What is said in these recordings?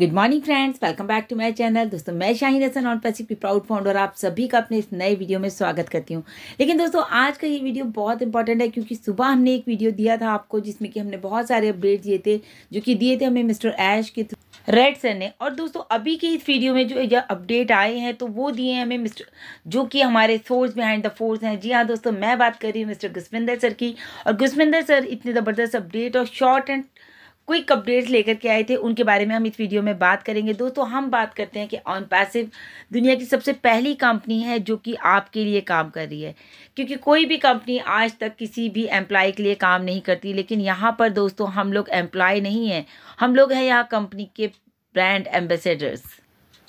good morning friends welcome back to my channel दोस्तों मैं शाहिद हसन और पैसिफिक प्राउड फाउंडर आप सभी का अपने इस नए वीडियो में स्वागत करती हूँ लेकिन दोस्तों आज का ये वीडियो बहुत इंपॉर्टेंट है क्योंकि सुबह हमने एक वीडियो दिया था आपको जिसमें कि हमने बहुत सारे अपडेट दिए थे जो कि दिए थे हमें मिस्टर ऐश के रेड सर ने और दोस्तों अभी के इस वीडियो में जो अपडेट आए हैं तो वो दिए हैं हमें मिस्टर जो कि हमारे सोर्स बिहाइंड द फोर्स हैं जी हाँ दोस्तों मैं बात कर रही हूँ मिस्टर गुस्विंदर सर की और गुस्विंदर सर इतने ज़बरदस्त अपडेट और शॉर्ट एंड क्विक अपडेट्स लेकर के आए थे उनके बारे में हम इस वीडियो में बात करेंगे दोस्तों हम बात करते हैं कि ऑन पैसिव दुनिया की सबसे पहली कंपनी है जो कि आपके लिए काम कर रही है क्योंकि कोई भी कंपनी आज तक किसी भी एम्प्लॉय के लिए काम नहीं करती लेकिन यहाँ पर दोस्तों हम लोग एम्प्लॉय नहीं हैं हम लोग हैं यहाँ कंपनी के brand ambassadors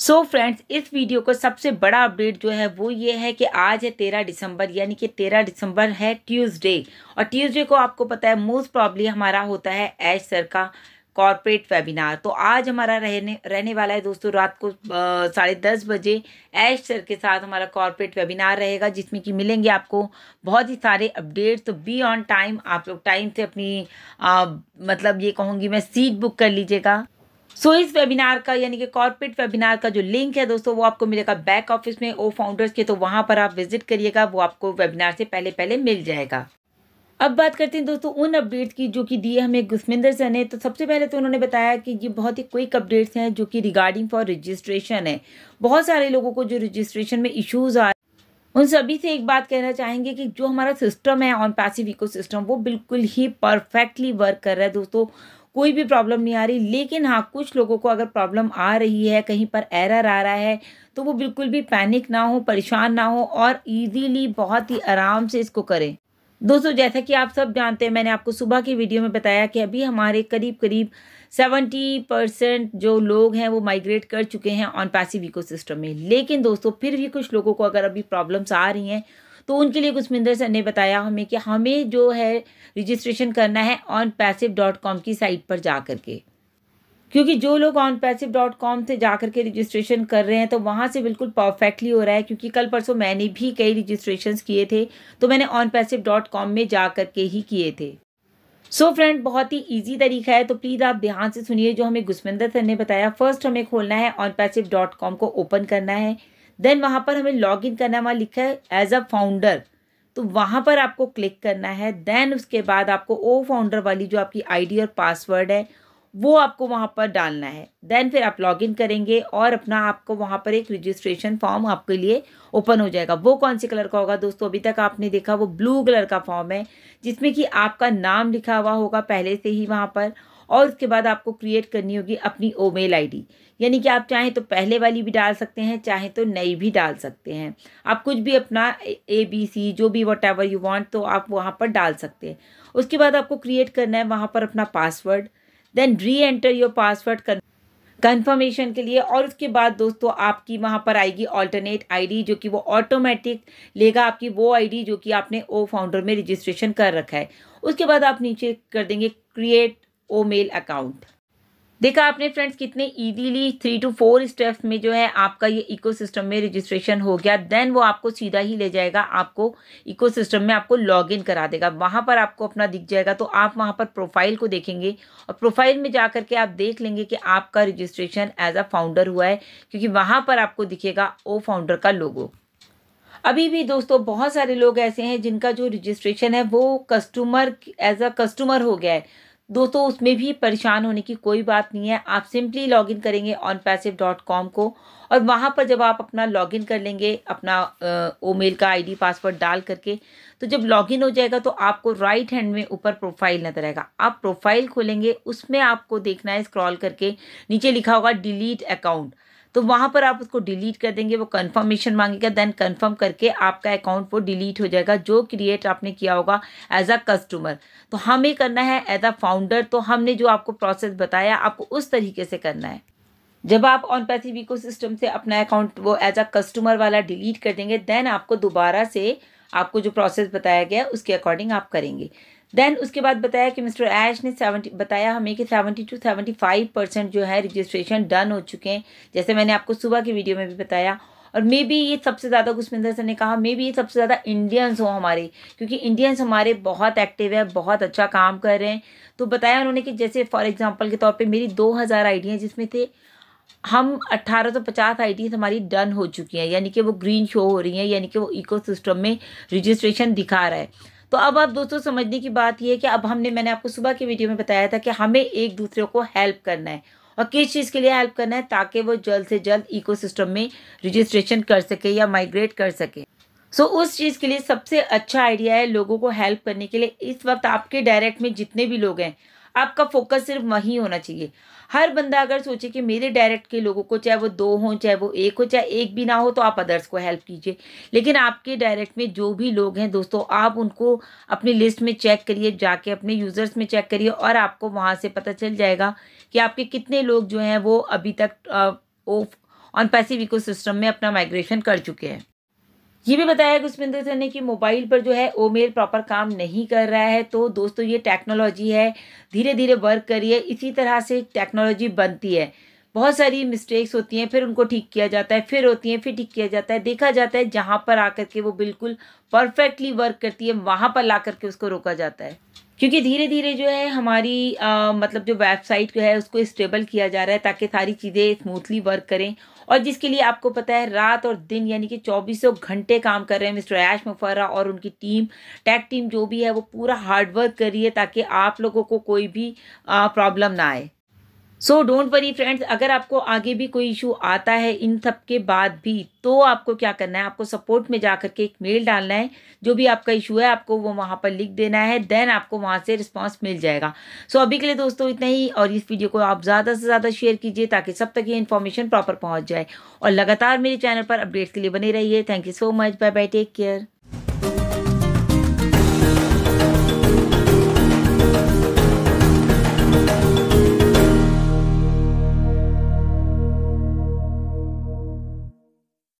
so so friends इस वीडियो का सबसे बड़ा अपडेट जो है वो ये है कि आज है तेरह दिसंबर यानी कि तेरह दिसंबर है ट्यूसडे और ट्यूसडे को आपको पता है मोस्ट प्रॉब्ली हमारा होता है एच सर का कॉरपोरेट वेबिनार तो आज हमारा रहने रहने वाला है दोस्तों रात को साढ़े दस बजे एश सर के साथ हमारा कॉरपोरेट वेबिनार रहेगा जिसमें कि मिलेंगे आपको बहुत ही सारे अपडेट्स तो बी ऑन टाइम आप लोग टाइम से अपनी आ, मतलब ये कहूँगी मैं सीट बुक कर लीजिएगा सो इस वेबिनार का यानी कि कॉर्पोरेट वेबिनार का जो लिंक है दोस्तों वो आपको मिलेगा बैक ऑफिस में ओ फाउंडर्स के तो वहाँ पर आप विजिट करिएगा वो आपको वेबिनार से पहले पहले मिल जाएगा अब बात करते हैं दोस्तों उन अपडेट्स की जो कि दिए हमें गुस्मिंदर सर ने तो सबसे पहले तो उन्होंने बताया कि ये बहुत ही क्विक अपडेट्स हैं जो कि रिगार्डिंग फॉर रजिस्ट्रेशन है बहुत सारे लोगों को जो रजिस्ट्रेशन में इश्यूज़ आ उन सभी से एक बात कहना चाहेंगे कि जो हमारा सिस्टम है ऑन पैसिव इको सिस्टम वो बिल्कुल ही परफेक्टली वर्क कर रहा है दोस्तों कोई भी प्रॉब्लम नहीं आ रही लेकिन हाँ कुछ लोगों को अगर प्रॉब्लम आ रही है कहीं पर एरर आ रहा है तो वो बिल्कुल भी पैनिक ना हो परेशान ना हो और ईजीली बहुत ही आराम से इसको करें दोस्तों जैसा कि आप सब जानते हैं मैंने आपको सुबह की वीडियो में बताया कि अभी हमारे करीब करीब सेवेंटी परसेंट जो लोग हैं वो माइग्रेट कर चुके हैं ऑन पैसिव इकोसिस्टम में लेकिन दोस्तों फिर भी कुछ लोगों को अगर अभी प्रॉब्लम्स आ रही हैं तो उनके लिए पुष्पिंदर सर ने बताया हमें कि हमें जो है रजिस्ट्रेशन करना है ऑन पैसिव डॉट कॉम की साइट पर जा कर के क्योंकि जो लोग ऑन पैसिव डॉट कॉम से जा कर के रजिस्ट्रेशन कर रहे हैं तो वहाँ से बिल्कुल परफेक्टली हो रहा है क्योंकि कल परसों मैंने भी कई रजिस्ट्रेशन किए थे तो मैंने ऑन पैसिव डॉट कॉम में जा कर के ही किए थे सो so फ्रेंड बहुत ही इजी तरीका है तो प्लीज़ आप ध्यान से सुनिए जो हमें गुस्मिंदर सर ने बताया फर्स्ट हमें खोलना है ऑन पैसिव डॉट कॉम को ओपन करना है देन वहाँ पर हमें लॉग इन करना है वहाँ लिखा है एज अ फाउंडर तो वहाँ पर आपको क्लिक करना है देन उसके बाद आपको ओ फाउंडर वाली जो आपकी आईडी और पासवर्ड है वो आपको वहाँ पर डालना है देन फिर आप लॉग इन करेंगे और अपना आपको वहाँ पर एक रजिस्ट्रेशन फॉर्म आपके लिए ओपन हो जाएगा वो कौन से कलर का होगा दोस्तों अभी तक आपने देखा वो ब्लू कलर का फॉर्म है जिसमें कि आपका नाम लिखा हुआ होगा पहले से ही वहाँ पर और उसके बाद आपको क्रिएट करनी होगी अपनी ओ मेल आई यानी कि आप चाहें तो पहले वाली भी डाल सकते हैं चाहें तो नई भी डाल सकते हैं आप कुछ भी अपना ए बी सी जो भी वट एवर यू वॉन्ट तो आप वहाँ पर डाल सकते हैं उसके बाद आपको क्रिएट करना है वहाँ पर अपना password then reenter your password कर के लिए और उसके बाद दोस्तों आपकी वहाँ पर आएगी ऑल्टरनेट आईडी जो कि वो ऑटोमेटिक लेगा आपकी वो आईडी जो कि आपने ओ फाउंडर में रजिस्ट्रेशन कर रखा है उसके बाद आप नीचे कर देंगे क्रिएट ओ मेल अकाउंट देखा आपने फ्रेंड्स कितने easily three two four steps में जो है आपका ये इकोसिस्टम में रजिस्ट्रेशन हो गया देन वो आपको सीधा ही ले जाएगा आपको इकोसिस्टम में आपको लॉगिन करा देगा वहाँ पर आपको अपना दिख जाएगा तो आप वहाँ पर प्रोफाइल को देखेंगे और प्रोफाइल में जा के आप देख लेंगे कि आपका रजिस्ट्रेशन एज अ फाउंडर हुआ है क्योंकि वहाँ पर आपको दिखेगा ओ फाउंडर का लोगो अभी भी दोस्तों बहुत सारे लोग ऐसे हैं जिनका जो रजिस्ट्रेशन है वो कस्टमर एज अ कस्टमर हो गया है दोस्तों उसमें भी परेशान होने की कोई बात नहीं है आप सिंपली लॉगिन करेंगे ऑन डॉट कॉम को और वहाँ पर जब आप अपना लॉगिन कर लेंगे अपना ओ मेल का आईडी पासवर्ड डाल करके तो जब लॉगिन हो जाएगा तो आपको राइट हैंड में ऊपर प्रोफाइल नजर आएगा आप प्रोफाइल खोलेंगे उसमें आपको देखना है स्क्रॉल करके नीचे लिखा होगा डिलीट अकाउंट तो वहां पर आप उसको डिलीट कर देंगे वो कन्फर्मेशन मांगेगा देन कन्फर्म करके आपका अकाउंट वो डिलीट हो जाएगा जो क्रिएट आपने किया होगा एज अ कस्टमर तो हमें करना है एज अ फाउंडर तो हमने जो आपको प्रोसेस बताया आपको उस तरीके से करना है जब आप ऑन पैसिव इको सिस्टम से अपना अकाउंट वो एज अ कस्टमर वाला डिलीट कर देंगे देन आपको दोबारा से आपको जो प्रोसेस बताया गया उसके अकॉर्डिंग आप करेंगे देन उसके बाद बताया कि मिस्टर ऐश ने सेवेंटी बताया हमें कि seventy two seventy five percent जो है रजिस्ट्रेशन डन हो चुके हैं जैसे मैंने आपको सुबह की वीडियो में भी बताया और मे बी ये सबसे ज़्यादा गुस्मिंदर सर ने कहा मे बी ये सबसे ज़्यादा इंडियंस हो हमारे क्योंकि इंडियंस हमारे बहुत एक्टिव है बहुत अच्छा काम कर रहे हैं तो बताया उन्होंने कि जैसे फॉर एग्जांपल के तौर पे मेरी 2000 हज़ार आइडियाँ जिसमें थे हम 1850 आइडियाज़ हमारी डन हो चुकी हैं यानी कि वो ग्रीन शो हो रही हैं यानी कि वो सिस्टम में रजिस्ट्रेशन दिखा रहा है तो अब आप दोस्तों समझने की बात यह है कि अब हमने मैंने आपको सुबह की वीडियो में बताया था कि हमें एक दूसरे को हेल्प करना है और किस चीज़ के लिए हेल्प करना है ताकि वो जल्द से जल्द इको में रजिस्ट्रेशन कर सके या माइग्रेट कर सके सो so, उस चीज़ के लिए सबसे अच्छा आइडिया है लोगों को हेल्प करने के लिए इस वक्त आपके डायरेक्ट में जितने भी लोग हैं आपका फोकस सिर्फ वहीं होना चाहिए हर बंदा अगर सोचे कि मेरे डायरेक्ट के लोगों को चाहे वो दो हों चाहे वो एक हो चाहे एक भी ना हो तो आप अदर्स को हेल्प कीजिए लेकिन आपके डायरेक्ट में जो भी लोग हैं दोस्तों आप उनको अपनी लिस्ट में चेक करिए जाके अपने यूज़र्स में चेक करिए और आपको वहाँ से पता चल जाएगा कि आपके कितने लोग जो हैं वो अभी तक ऑन पैसिव इको में अपना माइग्रेशन कर चुके हैं ये भी बताया पुष्पेंद्र सर ने कि मोबाइल पर जो है ओ मेल प्रॉपर काम नहीं कर रहा है तो दोस्तों ये टेक्नोलॉजी है धीरे धीरे वर्क करिए इसी तरह से टेक्नोलॉजी बनती है बहुत सारी मिस्टेक्स होती हैं फिर उनको ठीक किया जाता है फिर होती हैं फिर ठीक किया जाता है देखा जाता है जहाँ पर आकर के वो बिल्कुल परफेक्टली वर्क करती है वहाँ पर ला करके उसको रोका जाता है क्योंकि धीरे धीरे जो है हमारी आ, मतलब जो वेबसाइट जो है उसको स्टेबल किया जा रहा है ताकि सारी चीज़ें स्मूथली वर्क करें और जिसके लिए आपको पता है रात और दिन यानी कि चौबीसों घंटे काम कर रहे हैं मिस्टर ऐश मुफरा और उनकी टीम टैग टीम जो भी है वो पूरा हार्डवर्क कर रही है ताकि आप लोगों को कोई भी प्रॉब्लम ना आए सो डोंट वरी फ्रेंड्स अगर आपको आगे भी कोई इशू आता है इन सब के बाद भी तो आपको क्या करना है आपको सपोर्ट में जा कर के एक मेल डालना है जो भी आपका इशू है आपको वो वहाँ पर लिख देना है देन आपको वहाँ से रिस्पॉन्स मिल जाएगा सो so, अभी के लिए दोस्तों इतना ही और इस वीडियो को आप ज़्यादा से ज़्यादा शेयर कीजिए ताकि सब तक ये इन्फॉर्मेशन प्रॉपर पहुँच जाए और लगातार मेरे चैनल पर अपडेट्स के लिए बने रही thank you so much bye bye take care